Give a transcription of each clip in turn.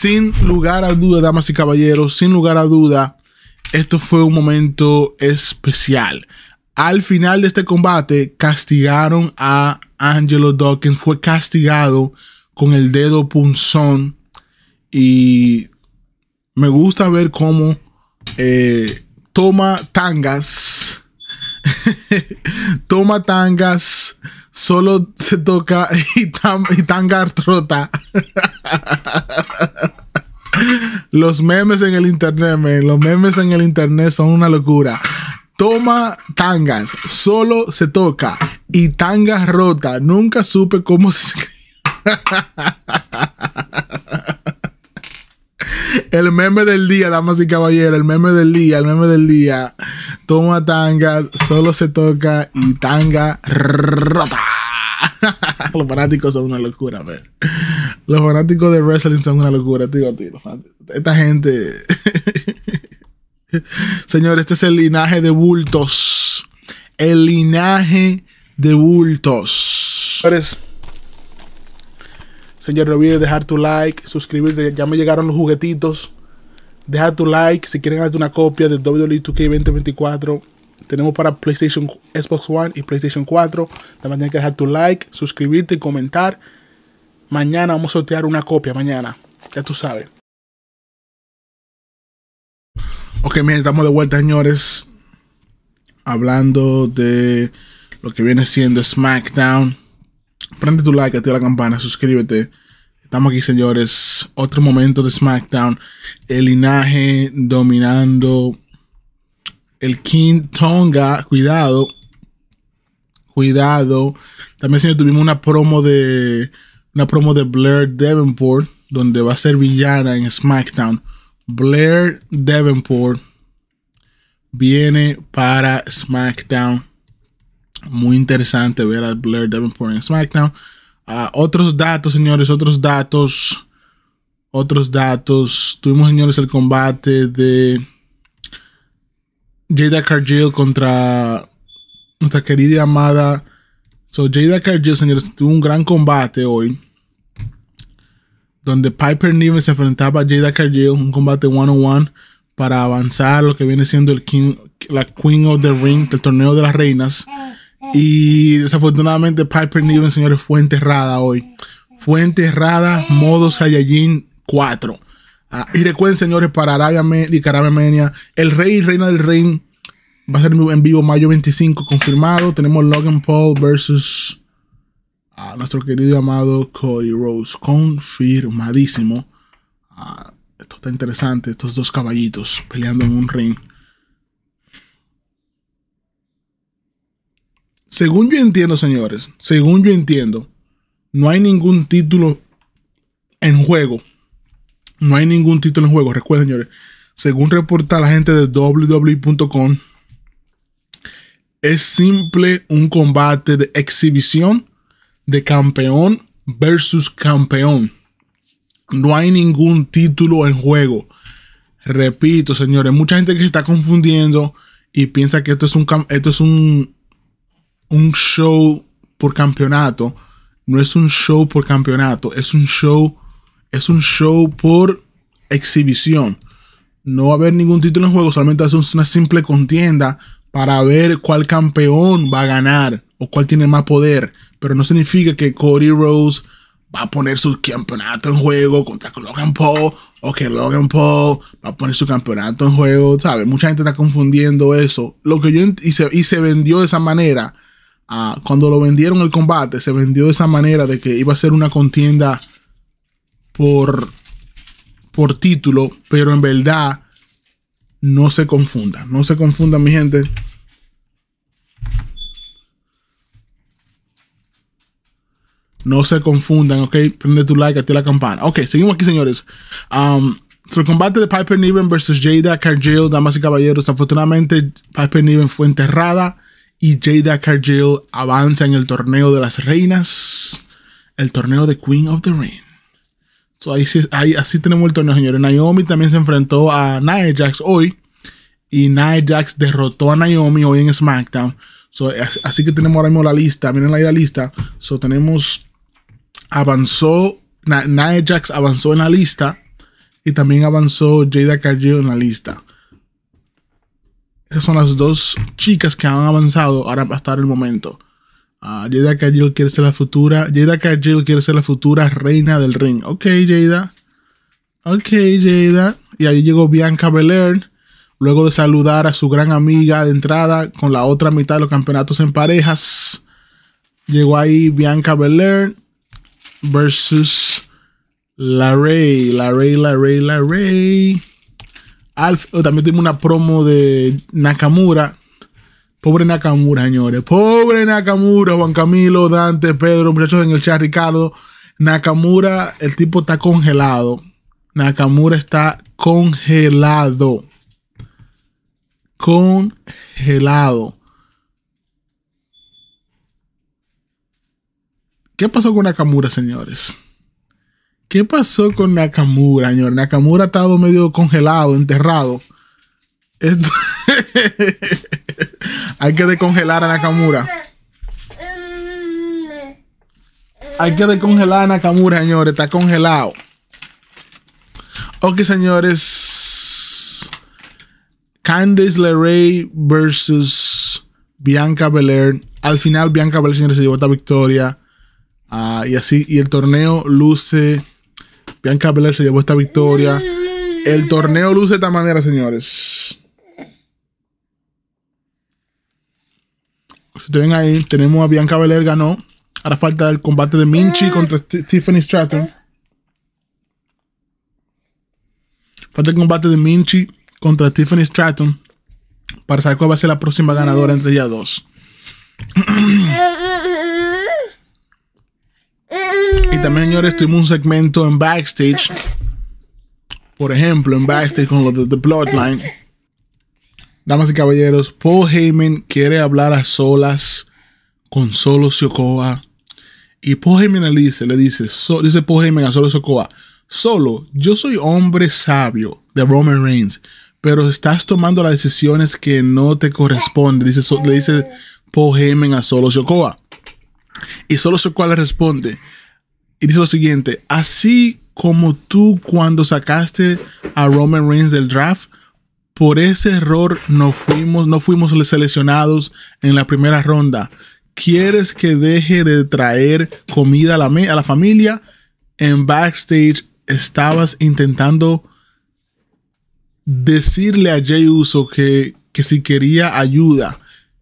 sin lugar a duda, damas y caballeros, sin lugar a duda, esto fue un momento especial. Al final de este combate, castigaron a Angelo Dawkins. Fue castigado con el dedo punzón. Y me gusta ver cómo eh, toma tangas. toma tangas solo se toca y, tanga rota. Los memes en el internet, los memes en el internet son una locura. Toma tangas, solo se toca y tangas rota. Nunca supe cómo se El meme del día, damas y caballeros, el meme del día, el meme del día. Toma tangas solo se toca y tanga rota los fanáticos son una locura, Los fanáticos de wrestling son una locura, tío, Esta gente. Señor, este es el linaje de bultos. El linaje de bultos. Señores, señor, no olvides dejar tu like, suscribirte. Ya me llegaron los juguetitos. Deja tu like si quieren hacer una copia de WWE 2K 2024 tenemos para PlayStation, Xbox One y PlayStation 4. También tienes que dejar tu like, suscribirte y comentar. Mañana vamos a sortear una copia, mañana. Ya tú sabes. Ok, miren, estamos de vuelta, señores. Hablando de lo que viene siendo SmackDown. Prende tu like, activa la campana, suscríbete. Estamos aquí, señores. Otro momento de SmackDown. El linaje dominando el King Tonga, cuidado. Cuidado. También señor, tuvimos una promo de una promo de Blair Davenport donde va a ser villana en SmackDown. Blair Davenport viene para SmackDown. Muy interesante ver a Blair Davenport en SmackDown. Ah, otros datos, señores, otros datos. Otros datos. Tuvimos, señores, el combate de Jada Cargill contra nuestra querida y amada. So, Jada Cargill, señores, tuvo un gran combate hoy. Donde Piper Niven se enfrentaba a Jada Cargill, un combate one-on-one para avanzar lo que viene siendo el King, la Queen of the Ring, del torneo de las reinas. Y desafortunadamente Piper Niven, señores, fue enterrada hoy. Fue enterrada modo Saiyajin 4. Ah, y recuerden, señores, para Arabia y Arabia el rey y reina del ring va a ser en vivo mayo 25, confirmado. Tenemos Logan Paul versus a ah, nuestro querido y amado Cody Rose, confirmadísimo. Ah, esto está interesante, estos dos caballitos peleando en un ring. Según yo entiendo, señores, según yo entiendo, no hay ningún título en juego no hay ningún título en juego. Recuerden, señores, según reporta la gente de www.com, e es simple un combate de exhibición de campeón versus campeón. No hay ningún título en juego. Repito, señores, mucha gente que se está confundiendo y piensa que esto es un, esto es un, un show por campeonato. No es un show por campeonato, es un show es un show por exhibición. No va a haber ningún título en juego, solamente es una simple contienda para ver cuál campeón va a ganar o cuál tiene más poder. Pero no significa que Cody Rose va a poner su campeonato en juego contra Logan Paul o que Logan Paul va a poner su campeonato en juego, ¿sabes? Mucha gente está confundiendo eso. Lo que yo y se, y se vendió de esa manera, ah, cuando lo vendieron el combate, se vendió de esa manera de que iba a ser una contienda por, por título, pero en verdad no se confundan, no se confundan mi gente. No se confundan, ok. Prende tu like, activa la campana. Ok, seguimos aquí, señores. Um, sobre el combate de Piper Niven versus Jada Cargill, damas y caballeros, afortunadamente Piper Niven fue enterrada y Jada Cargill avanza en el torneo de las reinas, el torneo de Queen of the Ring. So ahí, ahí, así tenemos el torneo, señores. Naomi también se enfrentó a Nia Jax hoy. Y Nia Jax derrotó a Naomi hoy en SmackDown. así que tenemos ahora mismo la lista. Miren ahí la lista. So, tenemos. Avanzó. Nia Jax avanzó en la lista. Y también avanzó Jada Cargill en la lista. Esas son las dos chicas que han avanzado ahora hasta el momento. Uh, Jada Kajil quiere ser la futura. Jada quiere ser la futura reina del ring. Ok, Jada. Ok, Jada. Y ahí llegó Bianca Belair. Luego de saludar a su gran amiga de entrada con la otra mitad de los campeonatos en parejas. Llegó ahí Bianca Belair versus La Rey. La Rey, La Rey, La Rey. Oh, también tuvimos una promo de Nakamura Pobre Nakamura, señores. Pobre Nakamura, Juan Camilo, Dante, Pedro, muchachos en el chat, Ricardo. Nakamura, el tipo está congelado. Nakamura está congelado. Congelado. ¿Qué pasó con Nakamura, señores? ¿Qué pasó con Nakamura, señor? Nakamura ha estado medio congelado, enterrado. Hay que descongelar a Nakamura. Hay que descongelar a Nakamura, señores. Está congelado. Ok, señores. Candice LeRae versus Bianca Belair. Al final, Bianca Belair, señores, se llevó esta victoria. Ah, y así, y el torneo luce. Bianca Belair se llevó esta victoria. El torneo luce de esta manera, señores. Si ven ahí, tenemos a Bianca Belair ganó. Ahora falta el combate de Minchi eh. contra Tiffany Stratton. Falta el combate de Minchi contra Tiffany Stratton para saber cuál va a ser la próxima ganadora entre ellas dos. y también, señores, tuvimos un segmento en backstage. Por ejemplo, en backstage con los de The Bloodline Damas y caballeros, Paul Heyman quiere hablar a solas con Solo Sokoa. Y Paul Heyman le dice, le dice, dice Paul Heyman a Solo Sokoa, Solo, yo soy hombre sabio de Roman Reigns, pero estás tomando las decisiones que no te corresponden, dice, le dice Paul Heyman a Solo Sokoa. Y Solo Sokoa le responde y dice lo siguiente, así como tú cuando sacaste a Roman Reigns del draft, por ese error no fuimos, no fuimos seleccionados en la primera ronda. ¿Quieres que deje de traer comida a la, a la familia? En backstage estabas intentando decirle a Jay Uso que, si quería ayuda.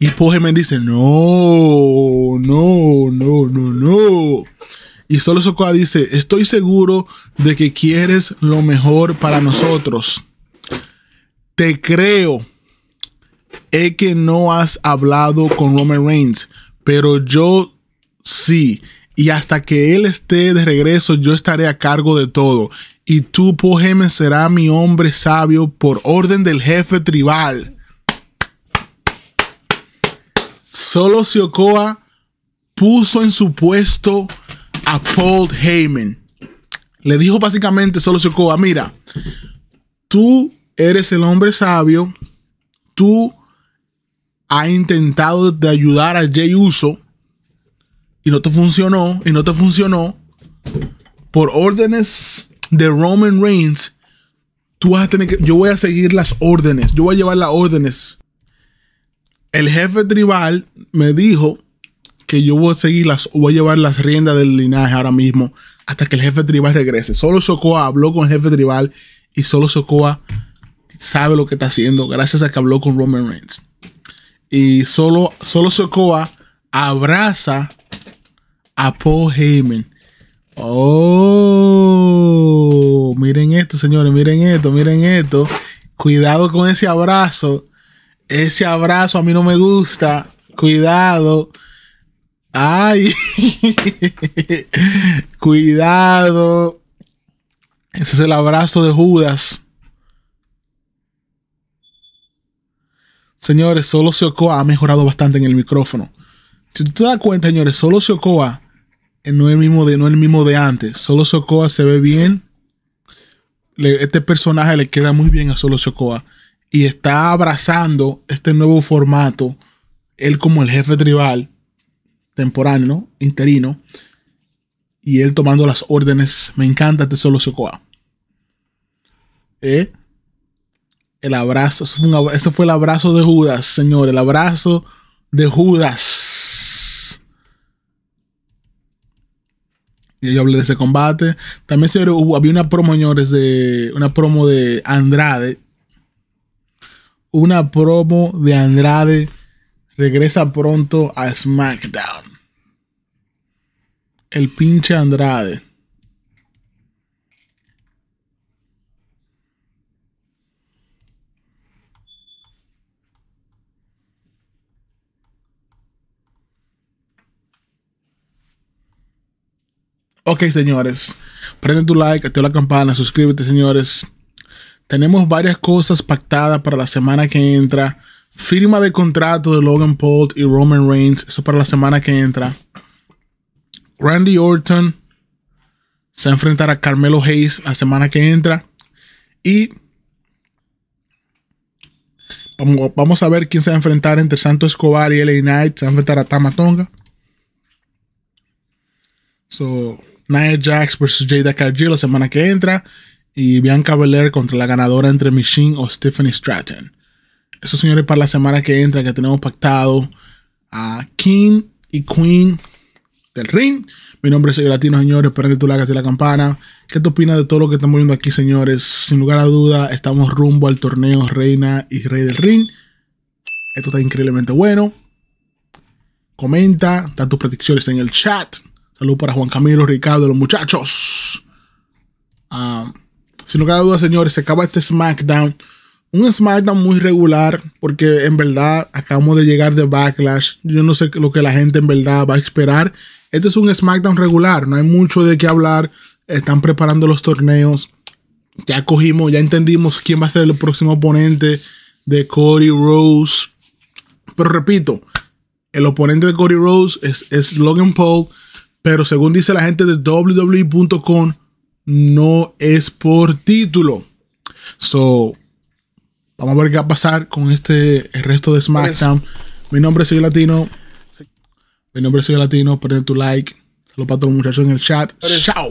Y me dice, no, no, no, no, no. Y solo Sokoa dice, estoy seguro de que quieres lo mejor para nosotros te creo, es que no has hablado con Roman Reigns, pero yo sí. Y hasta que él esté de regreso, yo estaré a cargo de todo. Y tú, Paul Heyman, será mi hombre sabio por orden del jefe tribal. Solo Siokoa puso en su puesto a Paul Heyman. Le dijo básicamente Solo Siokoa, mira, tú eres el hombre sabio, tú has intentado de ayudar a Jay Uso y no te funcionó, y no te funcionó, por órdenes de Roman Reigns, tú vas a tener que, yo voy a seguir las órdenes, yo voy a llevar las órdenes. El jefe tribal me dijo que yo voy a seguir las, voy a llevar las riendas del linaje ahora mismo hasta que el jefe tribal regrese. Solo Sokoa habló con el jefe tribal y solo Sokoa sabe lo que está haciendo gracias a que habló con Roman Reigns. Y solo, solo Sokoa abraza a Paul Heyman. Oh, miren esto, señores, miren esto, miren esto. Cuidado con ese abrazo. Ese abrazo a mí no me gusta. Cuidado. Ay. Cuidado. Ese es el abrazo de Judas. Señores, solo Socoa ha mejorado bastante en el micrófono. Si tú te das cuenta, señores, solo Shokoa eh, no es el mismo de, no antes. Solo Socoa se ve bien. este personaje le queda muy bien a Solo Shokoa. Y está abrazando este nuevo formato. Él como el jefe tribal, temporal, ¿no? interino. Y él tomando las órdenes. Me encanta este Solo Socoa. ¿Eh? el abrazo, eso fue, el abrazo de Judas, Señor, el abrazo de Judas. Y yo hablé de ese combate. También, señores, hubo, había una promo, señores, de una promo de Andrade. Una promo de Andrade regresa pronto a SmackDown. El pinche Andrade. Ok, señores. Prende tu like, activa la campana, suscríbete, señores. Tenemos varias cosas pactadas para la semana que entra. Firma de contrato de Logan Paul y Roman Reigns. Eso para la semana que entra. Randy Orton se va a enfrentar a Carmelo Hayes la semana que entra. Y vamos a ver quién se va a enfrentar entre Santo Escobar y LA Knight. Se va a enfrentar a Tamatonga. So, Nia Jax versus Jada Cargill la semana que entra. Y Bianca Belair contra la ganadora entre Machine o Stephanie Stratton. Eso, señores, para la semana que entra que tenemos pactado a King y Queen del ring. Mi nombre es Latino, señores. Espero que tú le hagas de la campana. ¿Qué te opinas de todo lo que estamos viendo aquí, señores? Sin lugar a duda, estamos rumbo al torneo Reina y Rey del Ring. Esto está increíblemente bueno. Comenta, da tus predicciones en el chat. Salud para Juan Camilo, Ricardo, los muchachos. Ah, sin lugar a dudas, señores, se acaba este SmackDown. Un SmackDown muy regular, porque en verdad acabamos de llegar de Backlash. Yo no sé lo que la gente en verdad va a esperar. Este es un SmackDown regular, no hay mucho de qué hablar. Están preparando los torneos. Ya cogimos, ya entendimos quién va a ser el próximo oponente de Cody Rose. Pero repito, el oponente de Cody Rose es, es Logan Paul pero según dice la gente de www.com, e no es por título. So, vamos a ver qué va a pasar con este resto de SmackDown. Pues, Mi nombre es Soy Latino. Mi nombre es Soy Latino. Prende tu like. Saludos para todos los muchachos en el chat. Chao.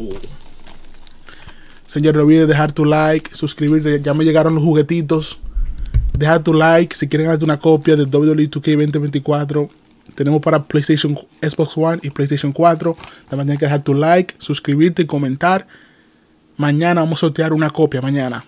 Señor, no olvides dejar tu like, suscribirte. Ya me llegaron los juguetitos. Deja tu like si quieren hacerte una copia de WWE 2K 2024. Tenemos para PlayStation, Xbox One y PlayStation 4. También tienes que dejar tu like, suscribirte y comentar. Mañana vamos a sortear una copia. Mañana.